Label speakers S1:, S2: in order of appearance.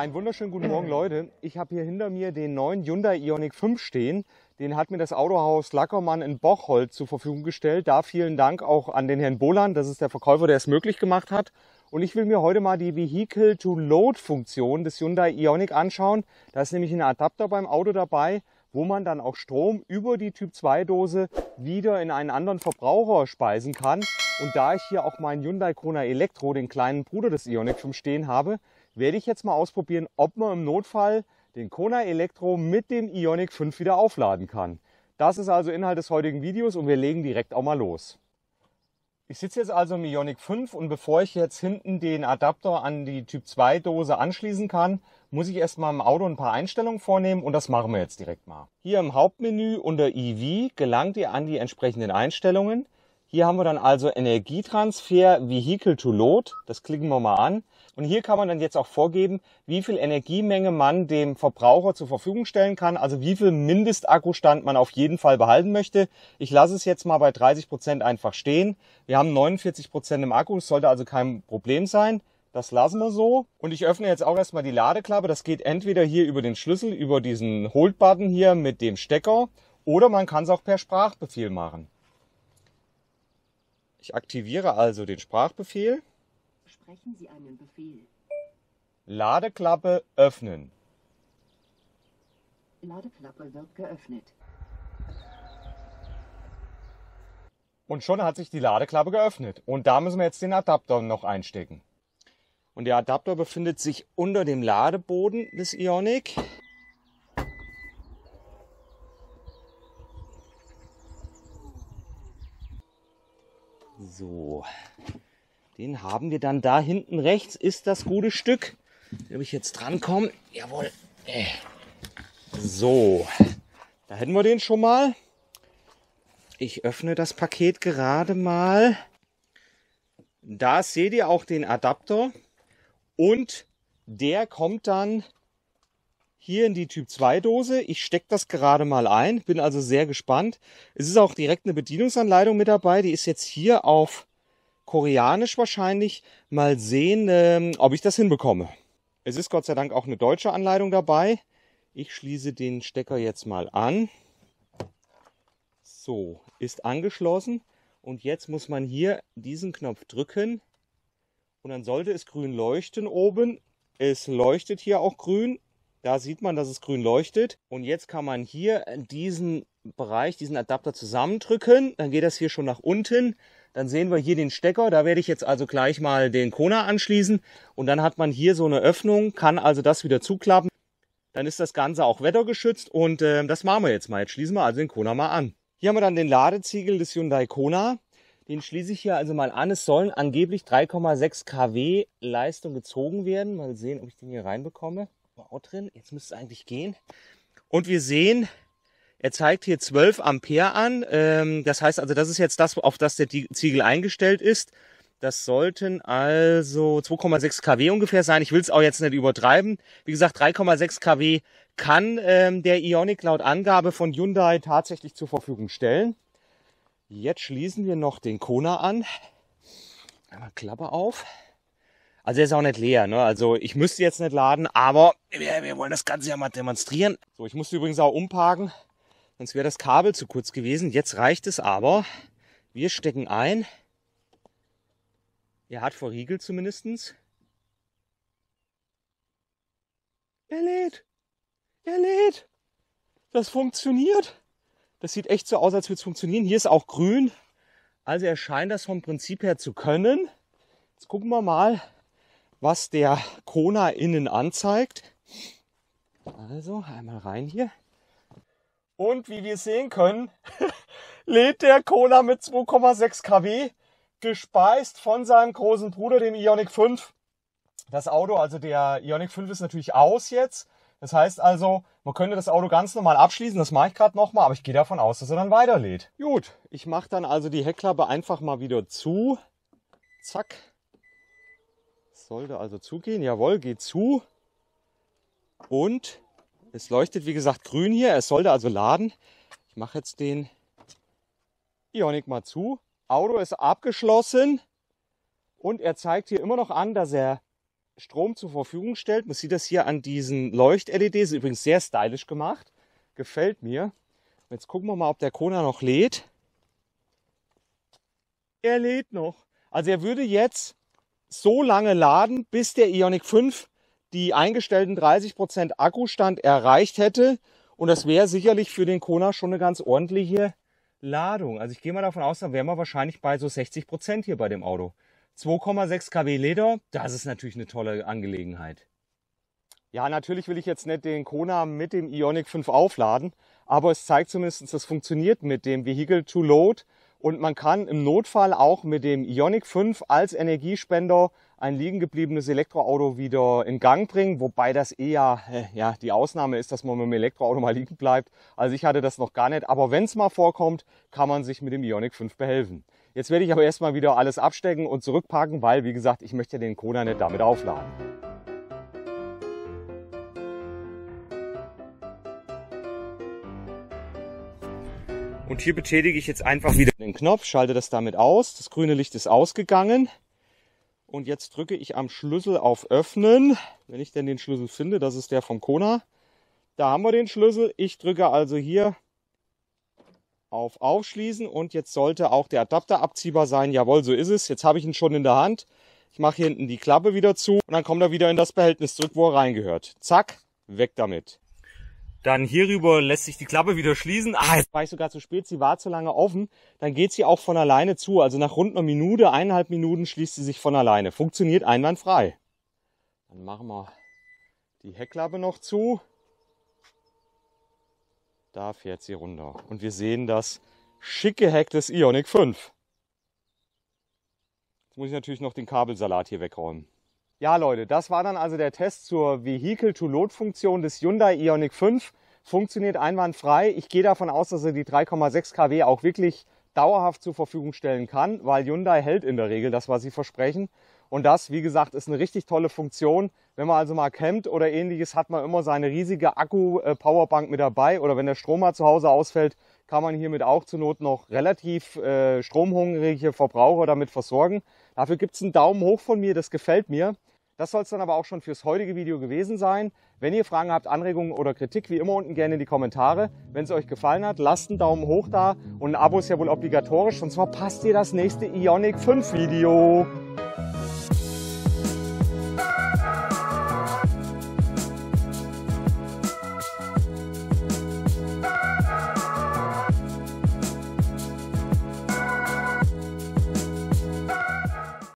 S1: einen wunderschönen guten Morgen, Leute. Ich habe hier hinter mir den neuen Hyundai Ioniq 5 stehen. Den hat mir das Autohaus Lackermann in Bocholt zur Verfügung gestellt. Da vielen Dank auch an den Herrn Boland. Das ist der Verkäufer, der es möglich gemacht hat. Und ich will mir heute mal die Vehicle-to-Load-Funktion des Hyundai Ioniq anschauen. Da ist nämlich ein Adapter beim Auto dabei, wo man dann auch Strom über die Typ-2-Dose wieder in einen anderen Verbraucher speisen kann. Und da ich hier auch meinen Hyundai Kona Elektro, den kleinen Bruder des Ioniq 5 stehen habe, werde ich jetzt mal ausprobieren, ob man im Notfall den Kona Elektro mit dem Ionic 5 wieder aufladen kann. Das ist also Inhalt des heutigen Videos und wir legen direkt auch mal los. Ich sitze jetzt also im Ionic 5 und bevor ich jetzt hinten den Adapter an die Typ 2 Dose anschließen kann, muss ich erstmal im Auto ein paar Einstellungen vornehmen und das machen wir jetzt direkt mal. Hier im Hauptmenü unter EV gelangt ihr an die entsprechenden Einstellungen. Hier haben wir dann also Energietransfer, Vehicle to Load, das klicken wir mal an. Und hier kann man dann jetzt auch vorgeben, wie viel Energiemenge man dem Verbraucher zur Verfügung stellen kann, also wie viel Mindestakkustand man auf jeden Fall behalten möchte. Ich lasse es jetzt mal bei 30 Prozent einfach stehen. Wir haben 49 Prozent im Akku, es sollte also kein Problem sein. Das lassen wir so. Und ich öffne jetzt auch erstmal die Ladeklappe. Das geht entweder hier über den Schlüssel, über diesen Hold-Button hier mit dem Stecker oder man kann es auch per Sprachbefehl machen. Ich aktiviere also den Sprachbefehl Sprechen Sie einen Befehl. Ladeklappe öffnen. Ladeklappe wird geöffnet. Und schon hat sich die Ladeklappe geöffnet. Und da müssen wir jetzt den Adapter noch einstecken. Und der Adapter befindet sich unter dem Ladeboden des Ionic. So. Den haben wir dann da hinten rechts, ist das gute Stück. Ob ich jetzt dran komme? Jawohl. Äh. So, da hätten wir den schon mal. Ich öffne das Paket gerade mal. Da seht ihr auch den Adapter und der kommt dann hier in die Typ 2 Dose. Ich stecke das gerade mal ein, bin also sehr gespannt. Es ist auch direkt eine Bedienungsanleitung mit dabei, die ist jetzt hier auf koreanisch wahrscheinlich. Mal sehen, ähm, ob ich das hinbekomme. Es ist Gott sei Dank auch eine deutsche Anleitung dabei. Ich schließe den Stecker jetzt mal an. So, ist angeschlossen. Und jetzt muss man hier diesen Knopf drücken. Und dann sollte es grün leuchten oben. Es leuchtet hier auch grün. Da sieht man, dass es grün leuchtet. Und jetzt kann man hier diesen Bereich, diesen Adapter zusammendrücken. Dann geht das hier schon nach unten. Dann sehen wir hier den Stecker. Da werde ich jetzt also gleich mal den Kona anschließen. Und dann hat man hier so eine Öffnung, kann also das wieder zuklappen. Dann ist das Ganze auch wettergeschützt und äh, das machen wir jetzt mal. Jetzt schließen wir also den Kona mal an. Hier haben wir dann den Ladeziegel des Hyundai Kona. Den schließe ich hier also mal an. Es sollen angeblich 3,6 kW Leistung gezogen werden. Mal sehen, ob ich den hier reinbekomme. War auch drin. Jetzt müsste es eigentlich gehen. Und wir sehen, er zeigt hier 12 Ampere an. Ähm, das heißt also, das ist jetzt das, auf das der Ziegel eingestellt ist. Das sollten also 2,6 kW ungefähr sein. Ich will es auch jetzt nicht übertreiben. Wie gesagt, 3,6 kW kann ähm, der Ionic laut Angabe von Hyundai tatsächlich zur Verfügung stellen. Jetzt schließen wir noch den Kona an. Einmal Klappe auf. Also er ist auch nicht leer. Ne? Also ich müsste jetzt nicht laden, aber wir, wir wollen das Ganze ja mal demonstrieren. So, ich musste übrigens auch umparken. Sonst wäre das Kabel zu kurz gewesen. Jetzt reicht es aber. Wir stecken ein. Er hat verriegelt zumindestens. Er lädt. Er lädt. Das funktioniert. Das sieht echt so aus, als würde es funktionieren. Hier ist auch grün. Also er scheint das vom Prinzip her zu können. Jetzt gucken wir mal, was der Kona innen anzeigt. Also einmal rein hier. Und wie wir sehen können, lädt der Cola mit 2,6 kW, gespeist von seinem großen Bruder, dem Ionic 5. Das Auto, also der Ionic 5 ist natürlich aus jetzt. Das heißt also, man könnte das Auto ganz normal abschließen. Das mache ich gerade nochmal, aber ich gehe davon aus, dass er dann weiterlädt. Gut, ich mache dann also die Heckklappe einfach mal wieder zu. Zack. Sollte also zugehen. Jawohl, geht zu. Und es leuchtet, wie gesagt, grün hier. Es sollte also laden. Ich mache jetzt den Ionic mal zu. Auto ist abgeschlossen. Und er zeigt hier immer noch an, dass er Strom zur Verfügung stellt. Man sieht das hier an diesen Leucht-LEDs. Übrigens sehr stylisch gemacht. Gefällt mir. Jetzt gucken wir mal, ob der Kona noch lädt. Er lädt noch. Also er würde jetzt so lange laden, bis der Ionic 5 die eingestellten 30% Prozent Akkustand erreicht hätte. Und das wäre sicherlich für den Kona schon eine ganz ordentliche Ladung. Also ich gehe mal davon aus, da wären wir wahrscheinlich bei so 60% Prozent hier bei dem Auto. 2,6 kW Leder, das ist natürlich eine tolle Angelegenheit. Ja, natürlich will ich jetzt nicht den Kona mit dem Ioniq 5 aufladen, aber es zeigt zumindest, das funktioniert mit dem Vehicle to Load und man kann im Notfall auch mit dem Ioniq 5 als Energiespender ein liegen gebliebenes Elektroauto wieder in Gang bringen, wobei das eher äh, ja, die Ausnahme ist, dass man mit dem Elektroauto mal liegen bleibt. Also ich hatte das noch gar nicht, aber wenn es mal vorkommt, kann man sich mit dem Ioniq 5 behelfen. Jetzt werde ich aber erstmal wieder alles abstecken und zurückparken, weil wie gesagt, ich möchte den Kona nicht damit aufladen. Und hier betätige ich jetzt einfach wieder den Knopf, schalte das damit aus. Das grüne Licht ist ausgegangen. Und jetzt drücke ich am Schlüssel auf Öffnen, wenn ich denn den Schlüssel finde. Das ist der vom Kona. Da haben wir den Schlüssel. Ich drücke also hier auf Aufschließen und jetzt sollte auch der Adapter abziehbar sein. Jawohl, so ist es. Jetzt habe ich ihn schon in der Hand. Ich mache hier hinten die Klappe wieder zu und dann kommt er wieder in das Behältnis zurück, wo er reingehört. Zack, weg damit. Dann hierüber lässt sich die Klappe wieder schließen. Ah, jetzt war ich sogar zu spät, sie war zu lange offen. Dann geht sie auch von alleine zu. Also nach rund einer Minute, eineinhalb Minuten schließt sie sich von alleine. Funktioniert einwandfrei. Dann machen wir die Heckklappe noch zu. Da fährt sie runter. Und wir sehen das schicke Heck des Ionic 5. Jetzt muss ich natürlich noch den Kabelsalat hier wegräumen. Ja, Leute, das war dann also der Test zur Vehicle-to-Load-Funktion des Hyundai Ioniq 5. Funktioniert einwandfrei. Ich gehe davon aus, dass er die 3,6 kW auch wirklich dauerhaft zur Verfügung stellen kann, weil Hyundai hält in der Regel das, was sie versprechen. Und das, wie gesagt, ist eine richtig tolle Funktion. Wenn man also mal campt oder ähnliches, hat man immer seine riesige Akku-Powerbank mit dabei. Oder wenn der Strom mal zu Hause ausfällt, kann man hiermit auch zur Not noch relativ äh, stromhungrige Verbraucher damit versorgen. Dafür gibt es einen Daumen hoch von mir, das gefällt mir. Das soll es dann aber auch schon fürs heutige Video gewesen sein. Wenn ihr Fragen habt, Anregungen oder Kritik, wie immer unten gerne in die Kommentare. Wenn es euch gefallen hat, lasst einen Daumen hoch da und ein Abo ist ja wohl obligatorisch, Und zwar passt ihr das nächste Ionic 5 Video.